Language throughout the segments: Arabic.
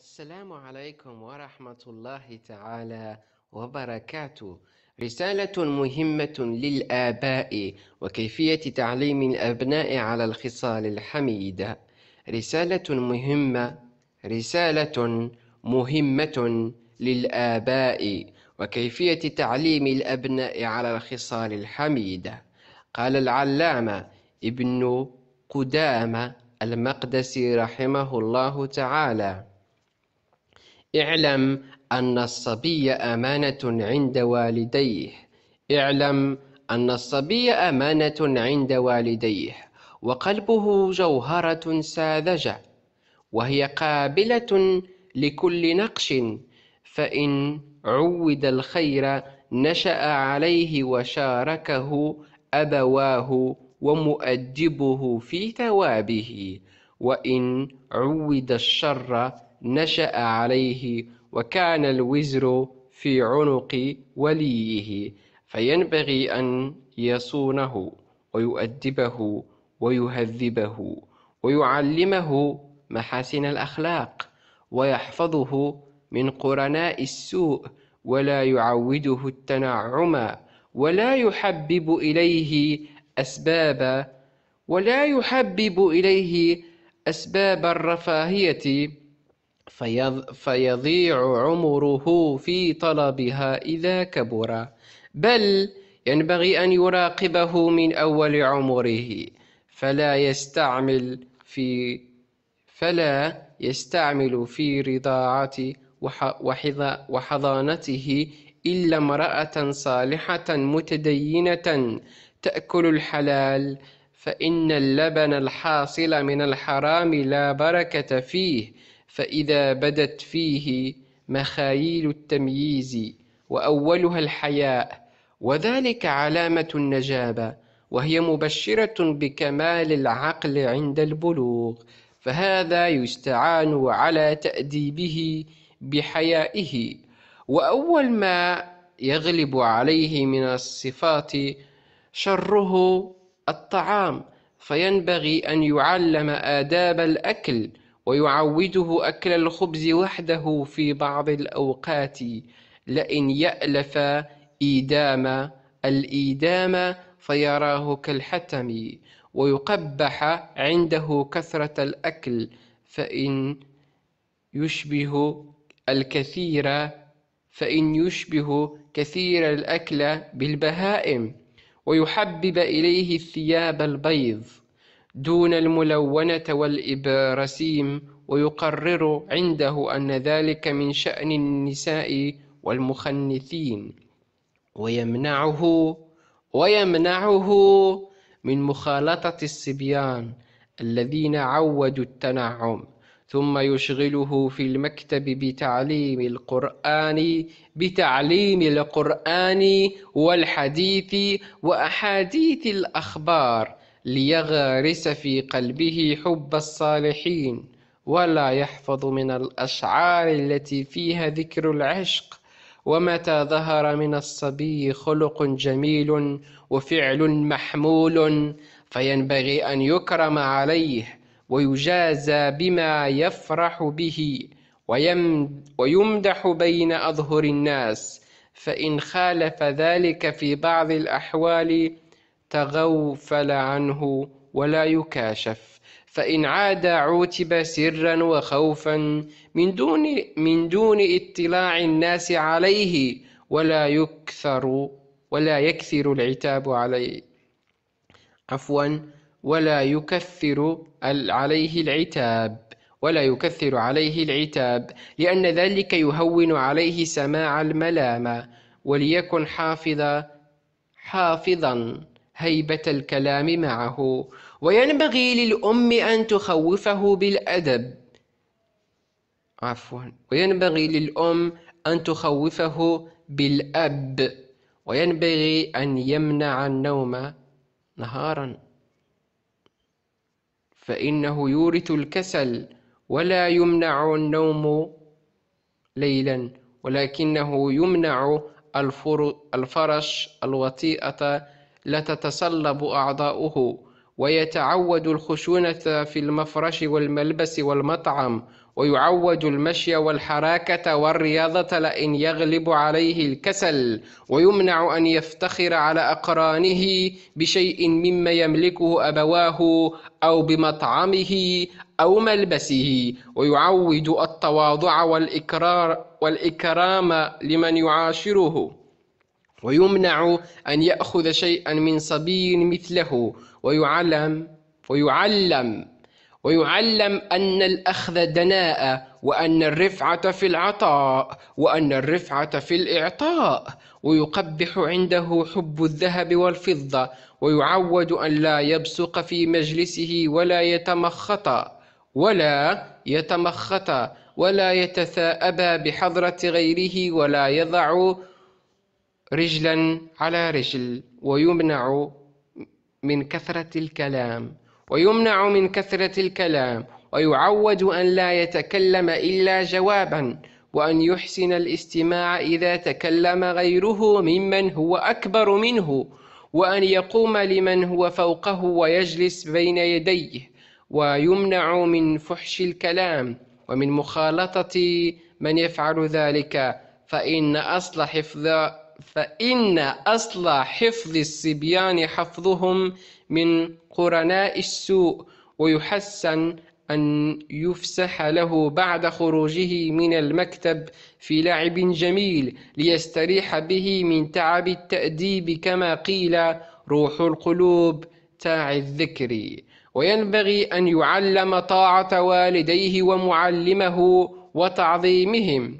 السلام عليكم ورحمة الله تعالى وبركاته رسالة مهمة للآباء وكيفية تعليم الأبناء على الخصال الحميدة رسالة مهمة رسالة مهمة للآباء وكيفية تعليم الأبناء على الخصال الحميدة قال العلامة ابن قدامة المقدسي رحمه الله تعالى اعلم أن الصبي أمانة عند والديه اعلم أن الصبي أمانة عند والديه وقلبه جوهرة ساذجة وهي قابلة لكل نقش فإن عود الخير نشأ عليه وشاركه أبواه ومؤدبه في ثوابه وإن عود الشر نشأ عليه وكان الوزر في عنق وليه فينبغي أن يصونه ويؤدبه ويهذبه ويعلمه محاسن الأخلاق ويحفظه من قرناء السوء ولا يعوده التنعم ولا يحبب إليه أسباب ولا يحبب إليه أسباب الرفاهية فيضيع عمره في طلبها إذا كبر بل ينبغي أن يراقبه من أول عمره فلا يستعمل في فلا يستعمل في رضاعة وحضانته إلا امرأة صالحة متدينة تأكل الحلال فإن اللبن الحاصل من الحرام لا بركة فيه فإذا بدت فيه مخايل التمييز وأولها الحياء وذلك علامة النجابة وهي مبشرة بكمال العقل عند البلوغ فهذا يستعان على تأديبه بحيائه وأول ما يغلب عليه من الصفات شره الطعام فينبغي أن يعلم آداب الأكل ويعوده أكل الخبز وحده في بعض الأوقات لئن يألف إيدام الإيدام فيراه كالحتم ويقبح عنده كثرة الأكل فإن يشبه الكثير فإن يشبه كثير الأكل بالبهائم ويحبب إليه الثياب البيض دون الملونة والإبرسيم ويقرر عنده أن ذلك من شأن النساء والمخنثين ويمنعه ويمنعه من مخالطة الصبيان الذين عودوا التنعم ثم يشغله في المكتب بتعليم القرآن بتعليم القرآن والحديث وأحاديث الأخبار ليغرس في قلبه حب الصالحين ولا يحفظ من الأشعار التي فيها ذكر العشق ومتى ظهر من الصبي خلق جميل وفعل محمول فينبغي أن يكرم عليه ويجازى بما يفرح به ويمدح بين أظهر الناس فإن خالف ذلك في بعض الأحوال تغفل عنه ولا يكاشف فإن عاد عوتب سرا وخوفا من دون, من دون اطلاع الناس عليه ولا يكثر ولا يكثر العتاب عليه عفوا ولا يكثر عليه العتاب ولا يكثر عليه العتاب لأن ذلك يهون عليه سماع الملامة وليكن حافظا حافظا هيبة الكلام معه وينبغي للأم أن تخوفه بالأدب عفوا وينبغي للأم أن تخوفه بالأب وينبغي أن يمنع النوم نهارا فإنه يورث الكسل ولا يمنع النوم ليلا ولكنه يمنع الفرش الوطيئة لتتصلب أعضاؤه ويتعود الخشونة في المفرش والملبس والمطعم ويعود المشي والحركة والرياضة لئن يغلب عليه الكسل ويمنع أن يفتخر على أقرانه بشيء مما يملكه أبواه أو بمطعمه أو ملبسه ويعود التواضع والإكرار والإكرام لمن يعاشره ويمنع أن يأخذ شيئا من صبي مثله ويعلم ويعلم ويعلم أن الأخذ دناءة وأن الرفعة في العطاء وأن الرفعة في الإعطاء ويقبح عنده حب الذهب والفضة ويعود أن لا يبصق في مجلسه ولا يتمخط ولا يتمخط ولا يتثاءب بحضرة غيره ولا يضع رجلا على رجل ويمنع من كثرة الكلام ويمنع من كثرة الكلام ويعود أن لا يتكلم إلا جوابا وأن يحسن الاستماع إذا تكلم غيره ممن هو أكبر منه وأن يقوم لمن هو فوقه ويجلس بين يديه ويمنع من فحش الكلام ومن مخالطة من يفعل ذلك فإن أصل حفظ فإن أصل حفظ الصبيان حفظهم من قرناء السوء ويحسن أن يفسح له بعد خروجه من المكتب في لعب جميل ليستريح به من تعب التأديب كما قيل روح القلوب تاع الذكر وينبغي أن يعلم طاعة والديه ومعلمه وتعظيمهم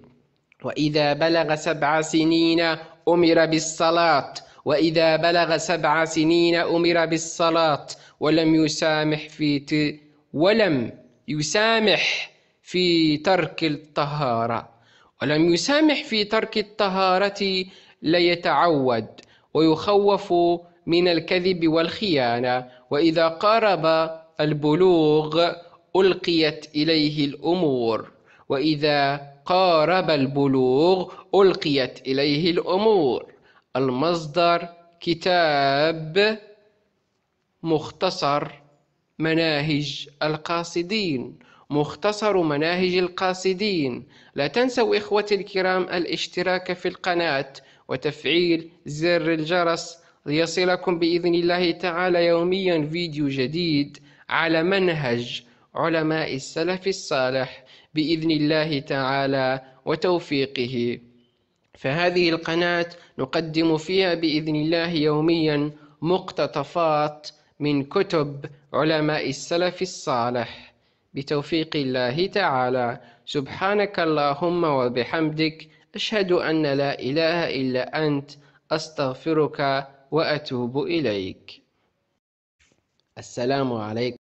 وإذا بلغ سبع سنين أمر بالصلاة وإذا بلغ سبع سنين أمر بالصلاة ولم يسامح في ولم يسامح في ترك الطهارة ولم يسامح في ترك الطهارة ليتعود ويخوف من الكذب والخيانة وإذا قارب البلوغ ألقيت إليه الأمور وإذا قارب البلوغ ألقيت إليه الأمور المصدر كتاب مختصر مناهج القاصدين مختصر مناهج القاصدين لا تنسوا إخوتي الكرام الاشتراك في القناة وتفعيل زر الجرس ليصلكم بإذن الله تعالى يوميا فيديو جديد على منهج علماء السلف الصالح باذن الله تعالى وتوفيقه فهذه القناه نقدم فيها باذن الله يوميا مقتطفات من كتب علماء السلف الصالح بتوفيق الله تعالى سبحانك اللهم وبحمدك اشهد ان لا اله الا انت استغفرك واتوب اليك السلام عليكم